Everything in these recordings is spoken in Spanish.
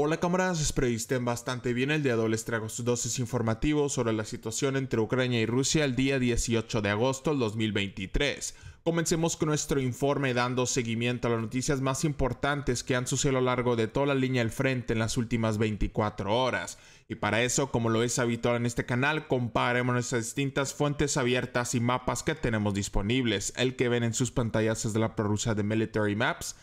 Hola camaradas, espero que estén bastante bien. El día de hoy les traigo sus dosis informativos sobre la situación entre Ucrania y Rusia el día 18 de agosto del 2023. Comencemos con nuestro informe dando seguimiento a las noticias más importantes que han sucedido a lo largo de toda la línea del frente en las últimas 24 horas. Y para eso, como lo es habitual en este canal, comparemos nuestras distintas fuentes abiertas y mapas que tenemos disponibles. El que ven en sus pantallas es de la prorrusa de Military Maps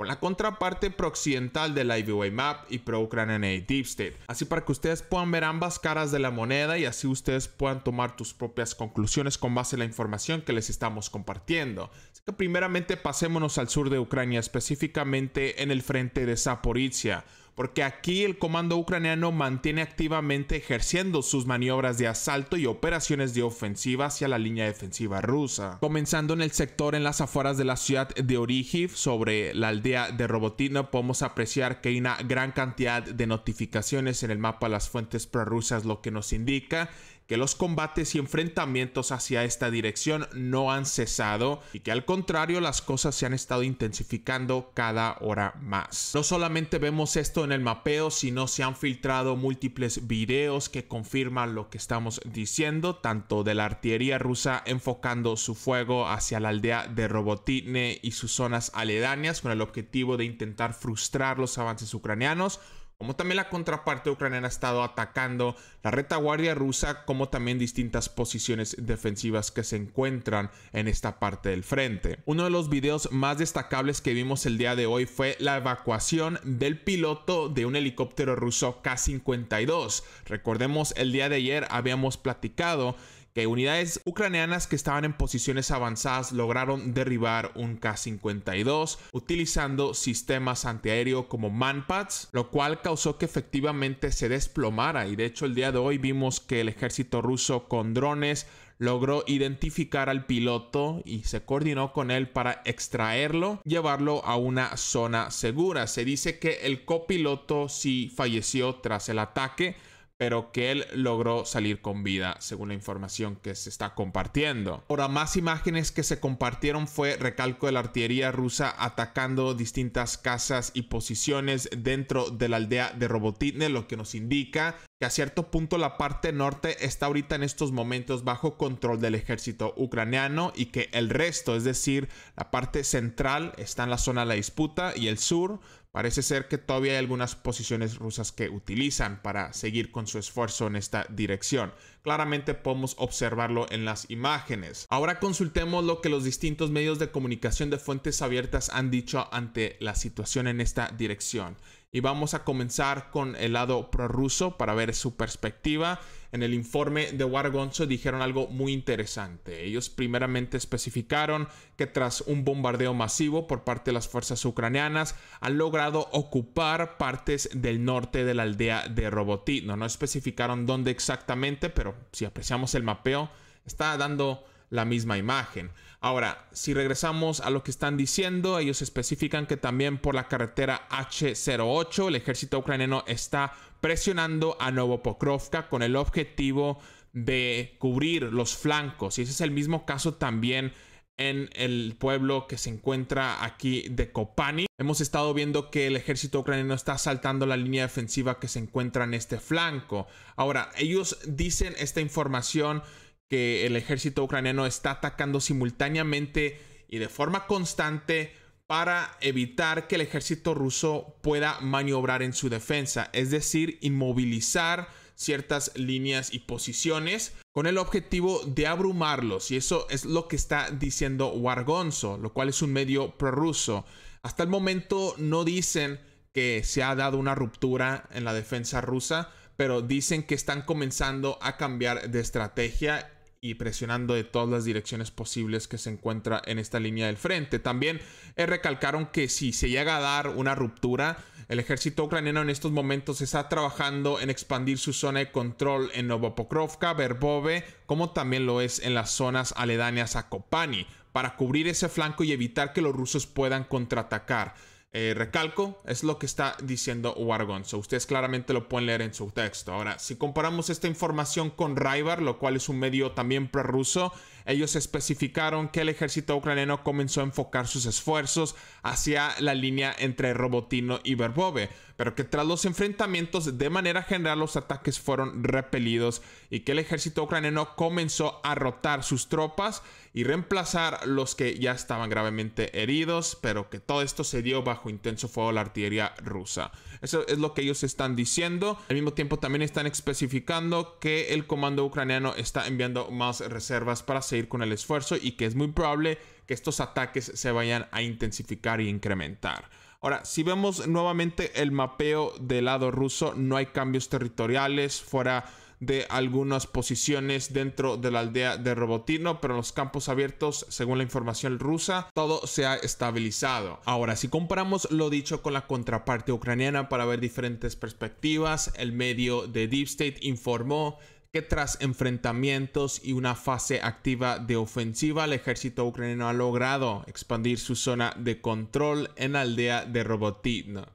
con la contraparte prooccidental la IVY Map y pro-Ukrainian Deep State. Así para que ustedes puedan ver ambas caras de la moneda y así ustedes puedan tomar tus propias conclusiones con base en la información que les estamos compartiendo. Así que primeramente pasémonos al sur de Ucrania, específicamente en el frente de Zaporizhia porque aquí el comando ucraniano mantiene activamente ejerciendo sus maniobras de asalto y operaciones de ofensiva hacia la línea defensiva rusa, comenzando en el sector en las afueras de la ciudad de Orihiv sobre la aldea de Robotino podemos apreciar que hay una gran cantidad de notificaciones en el mapa de las fuentes prorrusas lo que nos indica que los combates y enfrentamientos hacia esta dirección no han cesado y que al contrario las cosas se han estado intensificando cada hora más. No solamente vemos esto en el mapeo, sino se han filtrado múltiples videos que confirman lo que estamos diciendo, tanto de la artillería rusa enfocando su fuego hacia la aldea de Robotitne y sus zonas aledañas con el objetivo de intentar frustrar los avances ucranianos, como también la contraparte ucraniana ha estado atacando la retaguardia rusa, como también distintas posiciones defensivas que se encuentran en esta parte del frente. Uno de los videos más destacables que vimos el día de hoy fue la evacuación del piloto de un helicóptero ruso K-52. Recordemos, el día de ayer habíamos platicado que unidades ucranianas que estaban en posiciones avanzadas lograron derribar un K-52 utilizando sistemas antiaéreo como manpads, lo cual causó que efectivamente se desplomara y de hecho el día de hoy vimos que el ejército ruso con drones logró identificar al piloto y se coordinó con él para extraerlo, llevarlo a una zona segura. Se dice que el copiloto sí falleció tras el ataque, pero que él logró salir con vida, según la información que se está compartiendo. Ahora, más imágenes que se compartieron fue recalco de la artillería rusa atacando distintas casas y posiciones dentro de la aldea de Robotitne, lo que nos indica que a cierto punto la parte norte está ahorita en estos momentos bajo control del ejército ucraniano y que el resto, es decir, la parte central está en la zona de la disputa y el sur Parece ser que todavía hay algunas posiciones rusas que utilizan para seguir con su esfuerzo en esta dirección. Claramente podemos observarlo en las imágenes. Ahora consultemos lo que los distintos medios de comunicación de fuentes abiertas han dicho ante la situación en esta dirección y vamos a comenzar con el lado prorruso para ver su perspectiva. En el informe de Wargonzo dijeron algo muy interesante. Ellos primeramente especificaron que tras un bombardeo masivo por parte de las fuerzas ucranianas han logrado ocupar partes del norte de la aldea de Robotino. No especificaron dónde exactamente, pero si apreciamos el mapeo, está dando la misma imagen. Ahora, si regresamos a lo que están diciendo, ellos especifican que también por la carretera H08 el ejército ucraniano está presionando a Novopokrovka con el objetivo de cubrir los flancos. Y ese es el mismo caso también en el pueblo que se encuentra aquí de Kopani. Hemos estado viendo que el ejército ucraniano está saltando la línea defensiva que se encuentra en este flanco. Ahora, ellos dicen esta información que el ejército ucraniano está atacando simultáneamente y de forma constante para evitar que el ejército ruso pueda maniobrar en su defensa, es decir, inmovilizar ciertas líneas y posiciones con el objetivo de abrumarlos y eso es lo que está diciendo Wargonzo, lo cual es un medio prorruso. Hasta el momento no dicen que se ha dado una ruptura en la defensa rusa, pero dicen que están comenzando a cambiar de estrategia y presionando de todas las direcciones posibles que se encuentra en esta línea del frente. También eh, recalcaron que si se llega a dar una ruptura, el ejército ucraniano en estos momentos está trabajando en expandir su zona de control en Novopokrovka, Verbove, como también lo es en las zonas aledañas a Kopani, para cubrir ese flanco y evitar que los rusos puedan contraatacar. Eh, recalco, es lo que está diciendo Wargon. So, ustedes claramente lo pueden leer en su texto. Ahora, si comparamos esta información con Raibar, lo cual es un medio también prerruso, ellos especificaron que el ejército ucraniano comenzó a enfocar sus esfuerzos hacia la línea entre Robotino y Verbove pero que tras los enfrentamientos de manera general los ataques fueron repelidos y que el ejército ucraniano comenzó a rotar sus tropas y reemplazar los que ya estaban gravemente heridos, pero que todo esto se dio bajo intenso fuego de la artillería rusa. Eso es lo que ellos están diciendo. Al mismo tiempo también están especificando que el comando ucraniano está enviando más reservas para seguir con el esfuerzo y que es muy probable que estos ataques se vayan a intensificar y e incrementar. Ahora, si vemos nuevamente el mapeo del lado ruso, no hay cambios territoriales fuera de algunas posiciones dentro de la aldea de Robotino, pero en los campos abiertos, según la información rusa, todo se ha estabilizado. Ahora, si comparamos lo dicho con la contraparte ucraniana para ver diferentes perspectivas, el medio de Deep State informó que tras enfrentamientos y una fase activa de ofensiva, el ejército ucraniano ha logrado expandir su zona de control en la aldea de robotino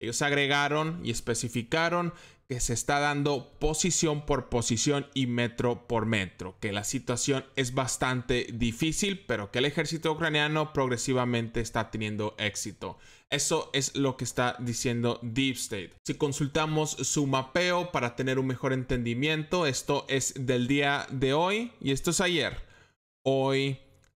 Ellos agregaron y especificaron que se está dando posición por posición y metro por metro, que la situación es bastante difícil, pero que el ejército ucraniano progresivamente está teniendo éxito. Eso es lo que está diciendo Deep State. Si consultamos su mapeo para tener un mejor entendimiento, esto es del día de hoy y esto es ayer, hoy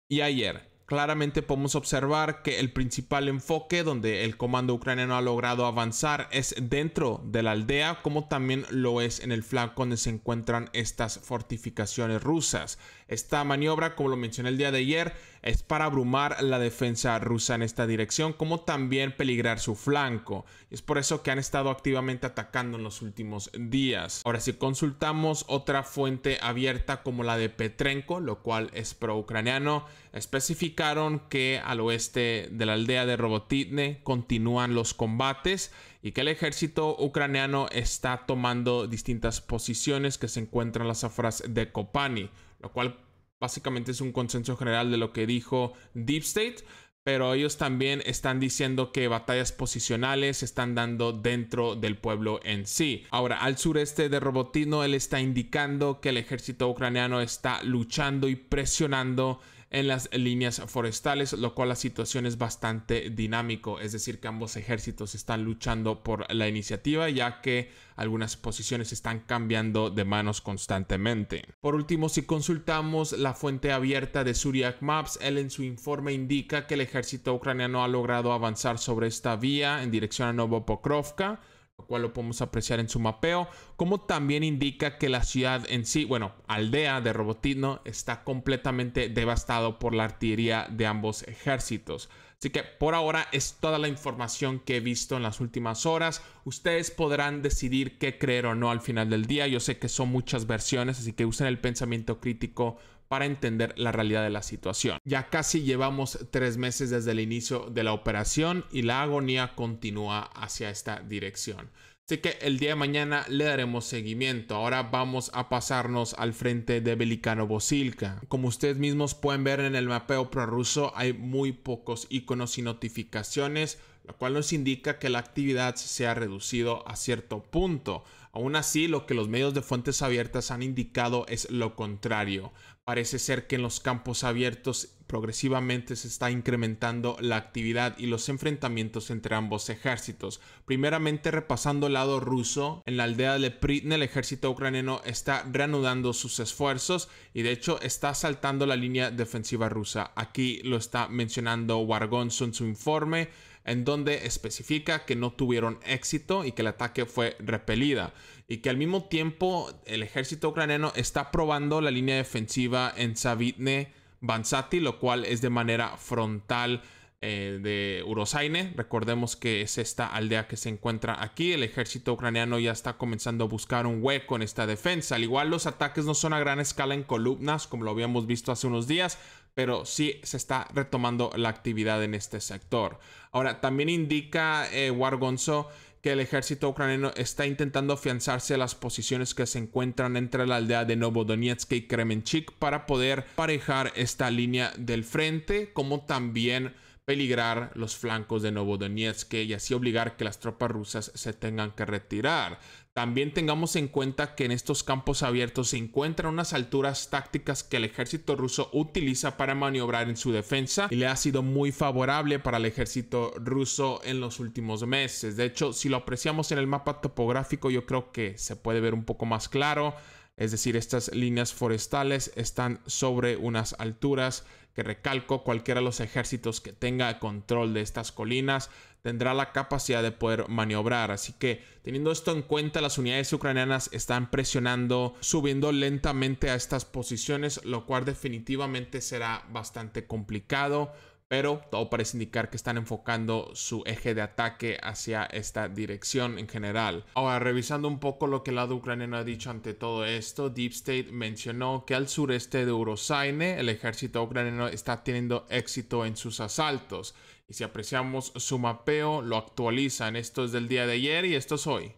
y ayer claramente podemos observar que el principal enfoque donde el comando ucraniano ha logrado avanzar es dentro de la aldea, como también lo es en el flanco donde se encuentran estas fortificaciones rusas. Esta maniobra, como lo mencioné el día de ayer, es para abrumar la defensa rusa en esta dirección, como también peligrar su flanco. Es por eso que han estado activamente atacando en los últimos días. Ahora, si consultamos otra fuente abierta como la de Petrenko, lo cual es pro-ucraniano, especificaron que al oeste de la aldea de Robotitne continúan los combates y que el ejército ucraniano está tomando distintas posiciones que se encuentran en las afueras de Kopani lo cual básicamente es un consenso general de lo que dijo Deep State, pero ellos también están diciendo que batallas posicionales se están dando dentro del pueblo en sí. Ahora, al sureste de Robotino, él está indicando que el ejército ucraniano está luchando y presionando en las líneas forestales, lo cual la situación es bastante dinámico, es decir, que ambos ejércitos están luchando por la iniciativa ya que algunas posiciones están cambiando de manos constantemente. Por último, si consultamos la fuente abierta de Zuriak Maps, él en su informe indica que el ejército ucraniano ha logrado avanzar sobre esta vía en dirección a Novopokrovka cual lo podemos apreciar en su mapeo, como también indica que la ciudad en sí, bueno, aldea de Robotino, está completamente devastado por la artillería de ambos ejércitos. Así que por ahora es toda la información que he visto en las últimas horas. Ustedes podrán decidir qué creer o no al final del día. Yo sé que son muchas versiones, así que usen el pensamiento crítico para entender la realidad de la situación. Ya casi llevamos tres meses desde el inicio de la operación y la agonía continúa hacia esta dirección. Así que el día de mañana le daremos seguimiento. Ahora vamos a pasarnos al frente de Belicano Bosilka. Como ustedes mismos pueden ver en el mapeo prorruso, hay muy pocos iconos y notificaciones, lo cual nos indica que la actividad se ha reducido a cierto punto. Aún así, lo que los medios de fuentes abiertas han indicado es lo contrario. Parece ser que en los campos abiertos progresivamente se está incrementando la actividad y los enfrentamientos entre ambos ejércitos. Primeramente repasando el lado ruso, en la aldea de Pritn el ejército ucraniano está reanudando sus esfuerzos y de hecho está saltando la línea defensiva rusa. Aquí lo está mencionando Wargonson en su informe en donde especifica que no tuvieron éxito y que el ataque fue repelida y que al mismo tiempo el ejército ucraniano está probando la línea defensiva en Savitne Bansati, lo cual es de manera frontal eh, de Urosaine. Recordemos que es esta aldea que se encuentra aquí. El ejército ucraniano ya está comenzando a buscar un hueco en esta defensa. Al igual los ataques no son a gran escala en columnas, como lo habíamos visto hace unos días, pero sí se está retomando la actividad en este sector. Ahora, también indica eh, Wargonzo que el ejército ucraniano está intentando afianzarse a las posiciones que se encuentran entre la aldea de Novodonetsk y Kremenchik para poder parejar esta línea del frente, como también peligrar los flancos de Novodonetsk y así obligar que las tropas rusas se tengan que retirar. También tengamos en cuenta que en estos campos abiertos se encuentran unas alturas tácticas que el ejército ruso utiliza para maniobrar en su defensa y le ha sido muy favorable para el ejército ruso en los últimos meses. De hecho, si lo apreciamos en el mapa topográfico, yo creo que se puede ver un poco más claro. Es decir, estas líneas forestales están sobre unas alturas que recalco, cualquiera de los ejércitos que tenga control de estas colinas tendrá la capacidad de poder maniobrar. Así que teniendo esto en cuenta, las unidades ucranianas están presionando, subiendo lentamente a estas posiciones, lo cual definitivamente será bastante complicado pero todo parece indicar que están enfocando su eje de ataque hacia esta dirección en general. Ahora, revisando un poco lo que el lado ucraniano ha dicho ante todo esto, Deep State mencionó que al sureste de Urosaine el ejército ucraniano está teniendo éxito en sus asaltos. Y si apreciamos su mapeo, lo actualizan. Esto es del día de ayer y esto es hoy.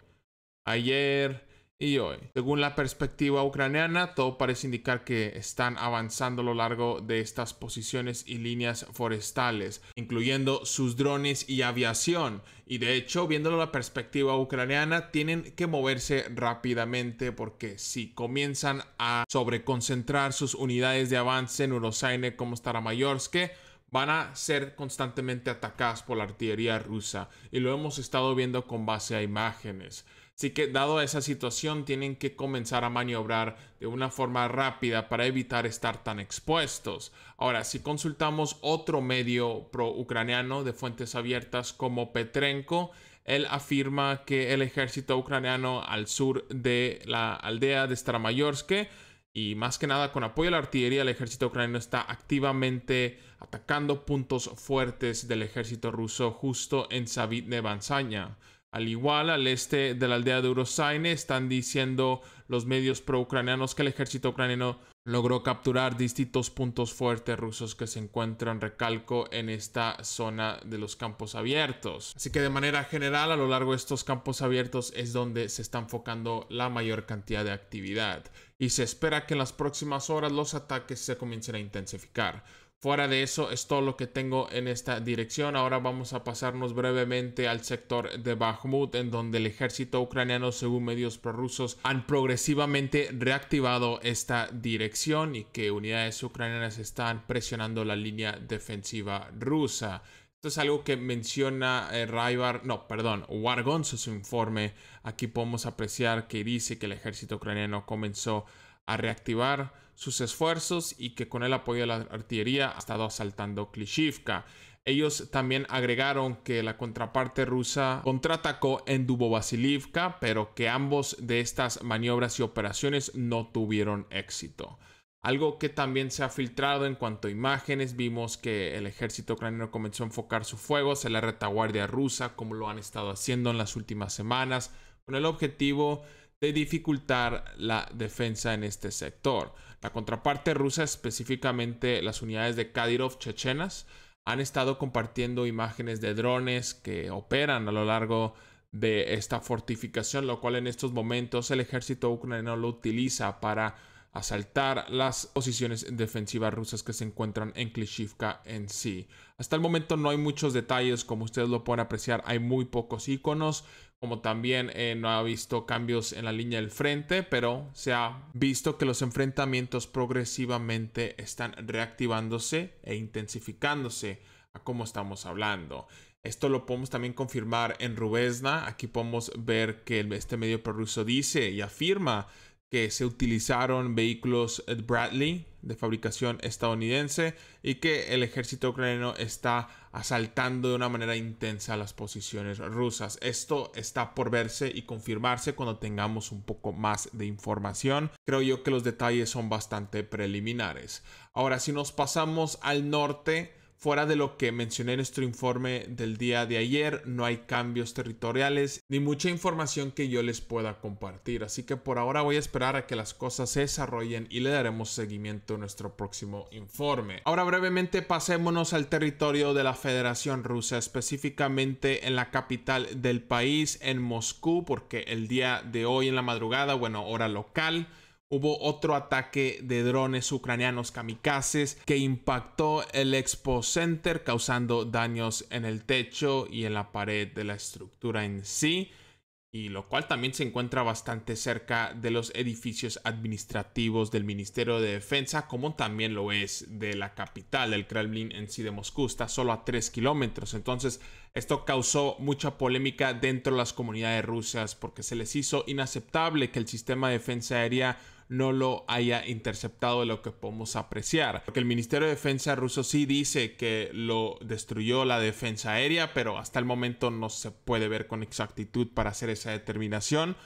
Ayer, y hoy. Según la perspectiva ucraniana, todo parece indicar que están avanzando a lo largo de estas posiciones y líneas forestales, incluyendo sus drones y aviación. Y de hecho, viéndolo la perspectiva ucraniana, tienen que moverse rápidamente porque si comienzan a sobreconcentrar sus unidades de avance en Urosaine como Mayorske, van a ser constantemente atacadas por la artillería rusa y lo hemos estado viendo con base a imágenes. Así que dado esa situación tienen que comenzar a maniobrar de una forma rápida para evitar estar tan expuestos. Ahora, si consultamos otro medio pro-ucraniano de fuentes abiertas como Petrenko, él afirma que el ejército ucraniano al sur de la aldea de Stramayorsk y más que nada con apoyo a la artillería, el ejército ucraniano está activamente atacando puntos fuertes del ejército ruso justo en Savitnevansanya. Al igual, al este de la aldea de Urosaine están diciendo los medios pro-ucranianos que el ejército ucraniano logró capturar distintos puntos fuertes rusos que se encuentran, recalco, en esta zona de los campos abiertos. Así que de manera general, a lo largo de estos campos abiertos es donde se está enfocando la mayor cantidad de actividad y se espera que en las próximas horas los ataques se comiencen a intensificar. Fuera de eso es todo lo que tengo en esta dirección. Ahora vamos a pasarnos brevemente al sector de Bakhmut, en donde el ejército ucraniano, según medios prorrusos, han progresivamente reactivado esta dirección y que unidades ucranianas están presionando la línea defensiva rusa. Esto es algo que menciona eh, no, perdón, su informe. Aquí podemos apreciar que dice que el ejército ucraniano comenzó a reactivar sus esfuerzos y que con el apoyo de la artillería ha estado asaltando Klishivka. Ellos también agregaron que la contraparte rusa contraatacó en Dubovasilivka, pero que ambos de estas maniobras y operaciones no tuvieron éxito. Algo que también se ha filtrado en cuanto a imágenes, vimos que el ejército ucraniano comenzó a enfocar su fuego en la retaguardia rusa, como lo han estado haciendo en las últimas semanas, con el objetivo de dificultar la defensa en este sector. La contraparte rusa, específicamente las unidades de Kadyrov chechenas, han estado compartiendo imágenes de drones que operan a lo largo de esta fortificación, lo cual en estos momentos el ejército ucraniano lo utiliza para asaltar las posiciones defensivas rusas que se encuentran en Klishivka en sí. Hasta el momento no hay muchos detalles, como ustedes lo pueden apreciar, hay muy pocos iconos como también eh, no ha visto cambios en la línea del frente, pero se ha visto que los enfrentamientos progresivamente están reactivándose e intensificándose a como estamos hablando. Esto lo podemos también confirmar en Rubesna. Aquí podemos ver que este medio prorruso dice y afirma que se utilizaron vehículos Bradley de fabricación estadounidense y que el ejército ucraniano está asaltando de una manera intensa las posiciones rusas. Esto está por verse y confirmarse cuando tengamos un poco más de información. Creo yo que los detalles son bastante preliminares. Ahora, si nos pasamos al norte, Fuera de lo que mencioné en nuestro informe del día de ayer, no hay cambios territoriales ni mucha información que yo les pueda compartir, así que por ahora voy a esperar a que las cosas se desarrollen y le daremos seguimiento en nuestro próximo informe. Ahora brevemente pasémonos al territorio de la Federación Rusa, específicamente en la capital del país, en Moscú, porque el día de hoy en la madrugada, bueno, hora local, hubo otro ataque de drones ucranianos kamikazes que impactó el Expo Center causando daños en el techo y en la pared de la estructura en sí, y lo cual también se encuentra bastante cerca de los edificios administrativos del Ministerio de Defensa, como también lo es de la capital el Kremlin en sí de Moscú, está solo a 3 kilómetros, entonces esto causó mucha polémica dentro de las comunidades rusas porque se les hizo inaceptable que el sistema de defensa aérea no lo haya interceptado de lo que podemos apreciar. Porque el Ministerio de Defensa ruso sí dice que lo destruyó la defensa aérea, pero hasta el momento no se puede ver con exactitud para hacer esa determinación.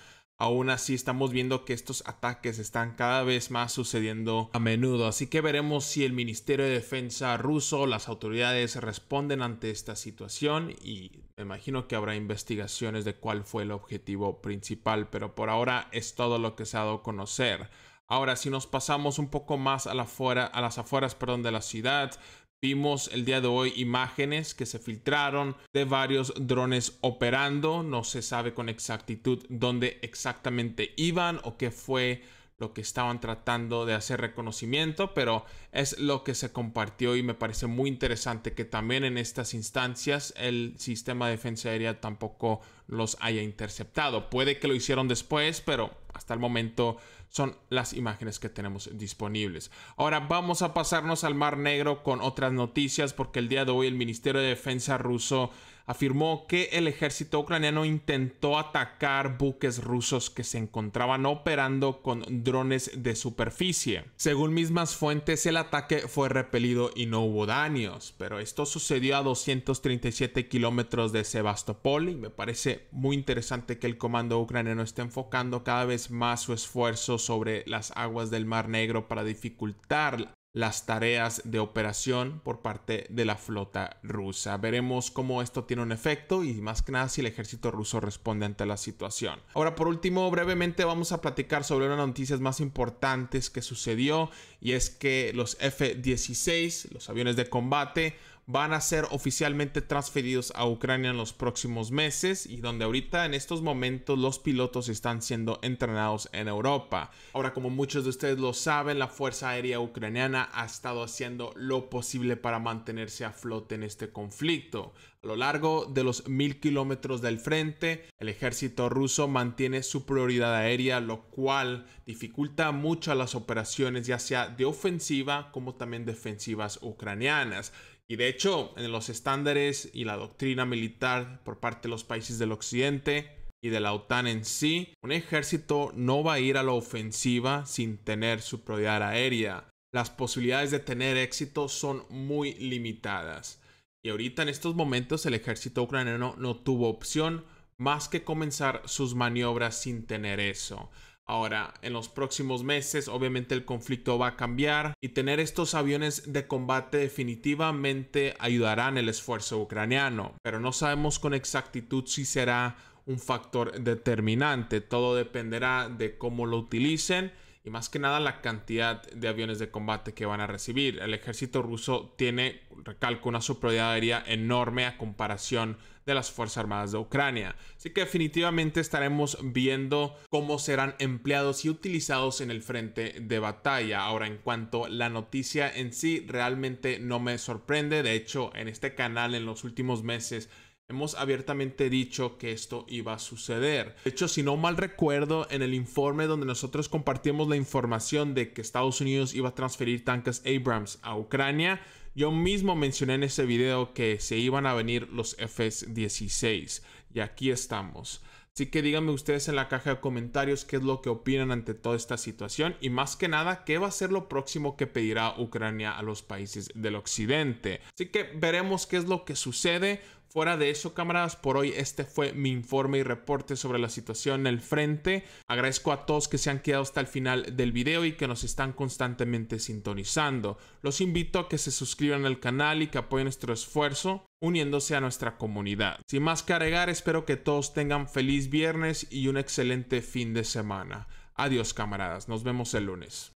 Aún así estamos viendo que estos ataques están cada vez más sucediendo a menudo, así que veremos si el Ministerio de Defensa ruso o las autoridades responden ante esta situación y me imagino que habrá investigaciones de cuál fue el objetivo principal, pero por ahora es todo lo que se ha dado a conocer. Ahora, si nos pasamos un poco más a, la fuera, a las afueras perdón, de la ciudad, Vimos el día de hoy imágenes que se filtraron de varios drones operando. No se sabe con exactitud dónde exactamente iban o qué fue lo que estaban tratando de hacer reconocimiento, pero es lo que se compartió y me parece muy interesante que también en estas instancias el sistema de defensa aérea tampoco los haya interceptado. Puede que lo hicieron después, pero hasta el momento son las imágenes que tenemos disponibles. Ahora vamos a pasarnos al Mar Negro con otras noticias porque el día de hoy el Ministerio de Defensa ruso afirmó que el ejército ucraniano intentó atacar buques rusos que se encontraban operando con drones de superficie. Según mismas fuentes, el ataque fue repelido y no hubo daños, pero esto sucedió a 237 kilómetros de Sebastopol y me parece muy interesante que el comando ucraniano esté enfocando cada vez más su esfuerzo sobre las aguas del Mar Negro para dificultar las tareas de operación por parte de la flota rusa. Veremos cómo esto tiene un efecto y más que nada si el ejército ruso responde ante la situación. Ahora por último, brevemente vamos a platicar sobre una las noticias más importantes que sucedió y es que los F-16, los aviones de combate, van a ser oficialmente transferidos a Ucrania en los próximos meses y donde ahorita en estos momentos los pilotos están siendo entrenados en Europa. Ahora, como muchos de ustedes lo saben, la Fuerza Aérea Ucraniana ha estado haciendo lo posible para mantenerse a flote en este conflicto. A lo largo de los mil kilómetros del frente, el ejército ruso mantiene su prioridad aérea, lo cual dificulta mucho las operaciones, ya sea de ofensiva como también defensivas ucranianas. Y de hecho, en los estándares y la doctrina militar por parte de los países del occidente y de la OTAN en sí, un ejército no va a ir a la ofensiva sin tener su propiedad aérea. Las posibilidades de tener éxito son muy limitadas. Y ahorita en estos momentos el ejército ucraniano no tuvo opción más que comenzar sus maniobras sin tener eso. Ahora, en los próximos meses, obviamente el conflicto va a cambiar y tener estos aviones de combate definitivamente ayudarán el esfuerzo ucraniano, pero no sabemos con exactitud si será un factor determinante. Todo dependerá de cómo lo utilicen y más que nada la cantidad de aviones de combate que van a recibir. El ejército ruso tiene recalco, una superioridad enorme a comparación de las Fuerzas Armadas de Ucrania. Así que definitivamente estaremos viendo cómo serán empleados y utilizados en el frente de batalla. Ahora, en cuanto a la noticia en sí, realmente no me sorprende. De hecho, en este canal en los últimos meses Hemos abiertamente dicho que esto iba a suceder. De hecho, si no mal recuerdo, en el informe donde nosotros compartimos la información de que Estados Unidos iba a transferir tanques Abrams a Ucrania, yo mismo mencioné en ese video que se iban a venir los F-16 y aquí estamos. Así que díganme ustedes en la caja de comentarios qué es lo que opinan ante toda esta situación y más que nada qué va a ser lo próximo que pedirá Ucrania a los países del occidente. Así que veremos qué es lo que sucede. Fuera de eso, camaradas, por hoy este fue mi informe y reporte sobre la situación en el frente. Agradezco a todos que se han quedado hasta el final del video y que nos están constantemente sintonizando. Los invito a que se suscriban al canal y que apoyen nuestro esfuerzo uniéndose a nuestra comunidad. Sin más que agregar, espero que todos tengan feliz viernes y un excelente fin de semana. Adiós camaradas, nos vemos el lunes.